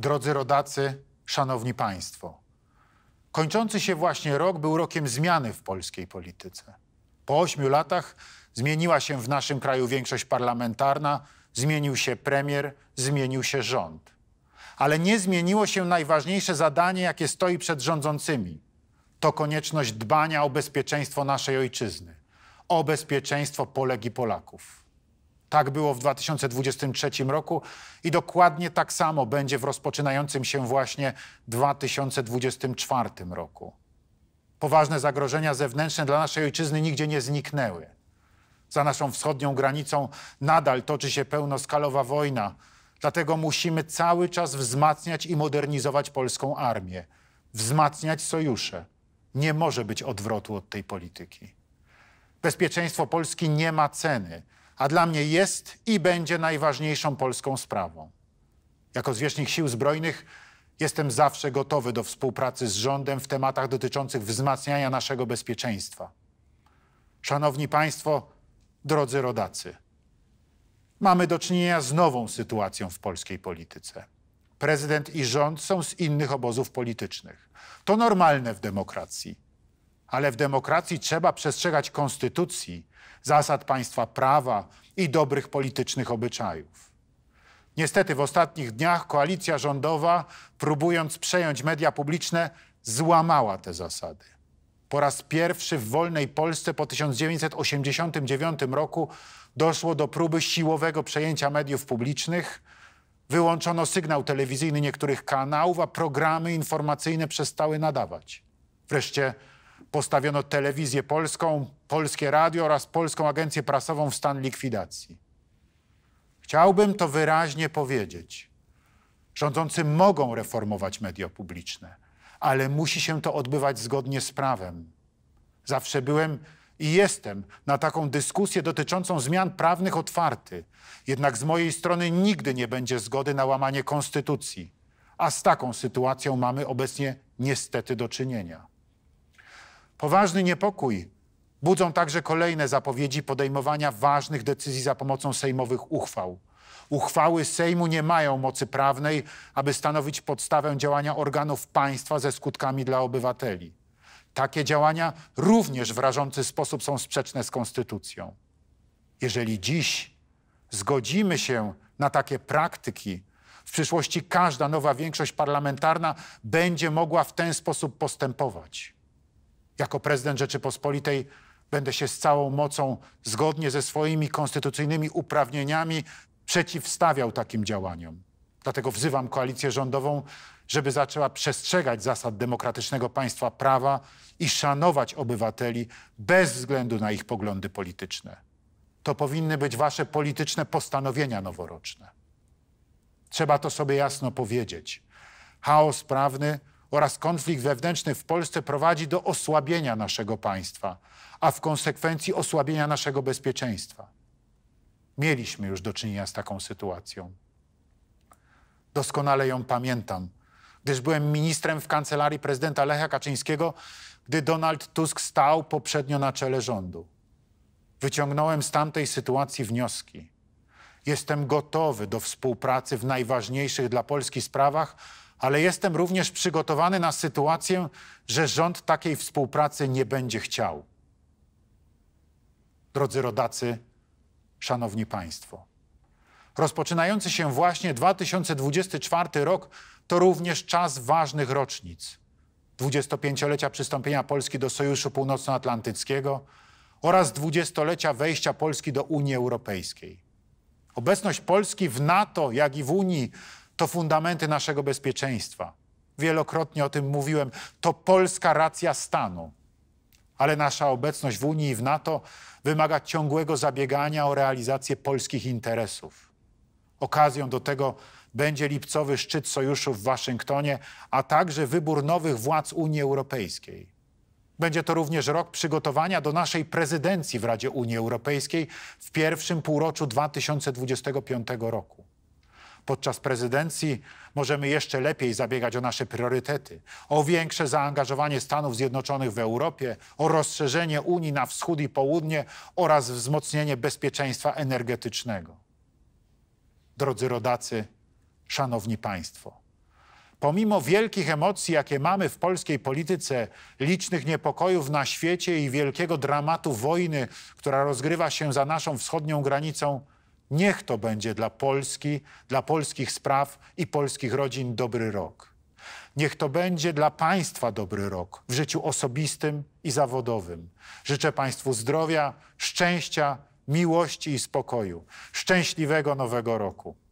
drodzy rodacy, szanowni państwo. Kończący się właśnie rok był rokiem zmiany w polskiej polityce. Po ośmiu latach zmieniła się w naszym kraju większość parlamentarna, zmienił się premier, zmienił się rząd. Ale nie zmieniło się najważniejsze zadanie, jakie stoi przed rządzącymi. To konieczność dbania o bezpieczeństwo naszej ojczyzny, o bezpieczeństwo Polek i Polaków. Tak było w 2023 roku i dokładnie tak samo będzie w rozpoczynającym się właśnie 2024 roku. Poważne zagrożenia zewnętrzne dla naszej ojczyzny nigdzie nie zniknęły. Za naszą wschodnią granicą nadal toczy się pełnoskalowa wojna, dlatego musimy cały czas wzmacniać i modernizować polską armię, wzmacniać sojusze. Nie może być odwrotu od tej polityki. Bezpieczeństwo Polski nie ma ceny a dla mnie jest i będzie najważniejszą polską sprawą. Jako zwierzchnik sił zbrojnych jestem zawsze gotowy do współpracy z rządem w tematach dotyczących wzmacniania naszego bezpieczeństwa. Szanowni Państwo, drodzy rodacy, mamy do czynienia z nową sytuacją w polskiej polityce. Prezydent i rząd są z innych obozów politycznych. To normalne w demokracji ale w demokracji trzeba przestrzegać konstytucji, zasad państwa prawa i dobrych politycznych obyczajów. Niestety w ostatnich dniach koalicja rządowa, próbując przejąć media publiczne, złamała te zasady. Po raz pierwszy w wolnej Polsce po 1989 roku doszło do próby siłowego przejęcia mediów publicznych. Wyłączono sygnał telewizyjny niektórych kanałów, a programy informacyjne przestały nadawać. Wreszcie Postawiono telewizję polską, polskie radio oraz polską agencję prasową w stan likwidacji. Chciałbym to wyraźnie powiedzieć. Rządzący mogą reformować media publiczne, ale musi się to odbywać zgodnie z prawem. Zawsze byłem i jestem na taką dyskusję dotyczącą zmian prawnych otwarty. Jednak z mojej strony nigdy nie będzie zgody na łamanie konstytucji. A z taką sytuacją mamy obecnie niestety do czynienia. Poważny niepokój budzą także kolejne zapowiedzi podejmowania ważnych decyzji za pomocą sejmowych uchwał. Uchwały Sejmu nie mają mocy prawnej, aby stanowić podstawę działania organów państwa ze skutkami dla obywateli. Takie działania również w rażący sposób są sprzeczne z konstytucją. Jeżeli dziś zgodzimy się na takie praktyki, w przyszłości każda nowa większość parlamentarna będzie mogła w ten sposób postępować. Jako prezydent Rzeczypospolitej będę się z całą mocą, zgodnie ze swoimi konstytucyjnymi uprawnieniami, przeciwstawiał takim działaniom. Dlatego wzywam koalicję rządową, żeby zaczęła przestrzegać zasad demokratycznego państwa prawa i szanować obywateli bez względu na ich poglądy polityczne. To powinny być wasze polityczne postanowienia noworoczne. Trzeba to sobie jasno powiedzieć. Chaos prawny oraz konflikt wewnętrzny w Polsce prowadzi do osłabienia naszego państwa, a w konsekwencji osłabienia naszego bezpieczeństwa. Mieliśmy już do czynienia z taką sytuacją. Doskonale ją pamiętam, gdyż byłem ministrem w kancelarii prezydenta Lecha Kaczyńskiego, gdy Donald Tusk stał poprzednio na czele rządu. Wyciągnąłem z tamtej sytuacji wnioski. Jestem gotowy do współpracy w najważniejszych dla Polski sprawach, ale jestem również przygotowany na sytuację, że rząd takiej współpracy nie będzie chciał. Drodzy rodacy, szanowni państwo, rozpoczynający się właśnie 2024 rok to również czas ważnych rocznic. 25-lecia przystąpienia Polski do Sojuszu Północnoatlantyckiego oraz 20-lecia wejścia Polski do Unii Europejskiej. Obecność Polski w NATO, jak i w Unii to fundamenty naszego bezpieczeństwa. Wielokrotnie o tym mówiłem, to polska racja stanu. Ale nasza obecność w Unii i w NATO wymaga ciągłego zabiegania o realizację polskich interesów. Okazją do tego będzie lipcowy szczyt sojuszu w Waszyngtonie, a także wybór nowych władz Unii Europejskiej. Będzie to również rok przygotowania do naszej prezydencji w Radzie Unii Europejskiej w pierwszym półroczu 2025 roku. Podczas prezydencji możemy jeszcze lepiej zabiegać o nasze priorytety, o większe zaangażowanie Stanów Zjednoczonych w Europie, o rozszerzenie Unii na wschód i południe oraz wzmocnienie bezpieczeństwa energetycznego. Drodzy rodacy, szanowni państwo, pomimo wielkich emocji, jakie mamy w polskiej polityce, licznych niepokojów na świecie i wielkiego dramatu wojny, która rozgrywa się za naszą wschodnią granicą, Niech to będzie dla Polski, dla polskich spraw i polskich rodzin dobry rok. Niech to będzie dla Państwa dobry rok w życiu osobistym i zawodowym. Życzę Państwu zdrowia, szczęścia, miłości i spokoju. Szczęśliwego Nowego Roku.